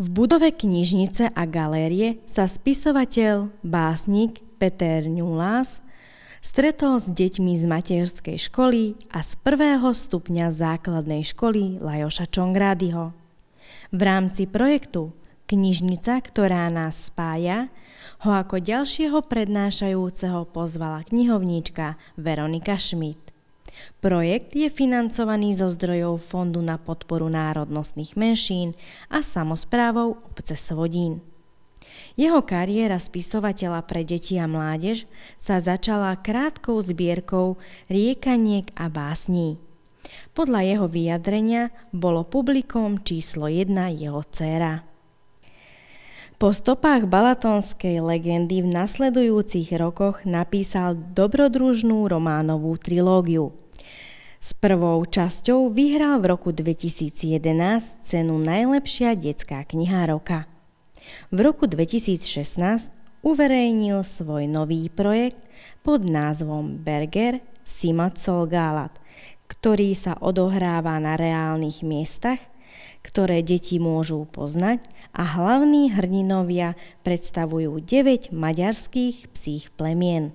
V budove knižnice a galérie sa spisovateľ, básnik Peter Nulás stretol s deťmi z materskej školy a z prvého stupňa základnej školy Lajoša Čongrádyho. V rámci projektu Knižnica, ktorá nás spája, ho ako ďalšieho prednášajúceho pozvala knihovníčka Veronika Schmidt. Projekt je financovaný zo zdrojov Fondu na podporu národnostných menšín a samozprávou obce Svodín. Jeho kariéra spisovateľa pre deti a mládež sa začala krátkou zbierkou riekaniek a básní. Podľa jeho vyjadrenia bolo publikom číslo jedna jeho dcéra. Po stopách balatonskej legendy v nasledujúcich rokoch napísal dobrodružnú románovú trilógiu – s prvou časťou vyhral v roku 2011 cenu Najlepšia detská kniha roka. V roku 2016 uverejnil svoj nový projekt pod názvom Berger Simat Solgalat, ktorý sa odohráva na reálnych miestach, ktoré deti môžu poznať a hlavní hrdinovia predstavujú 9 maďarských psích plemien.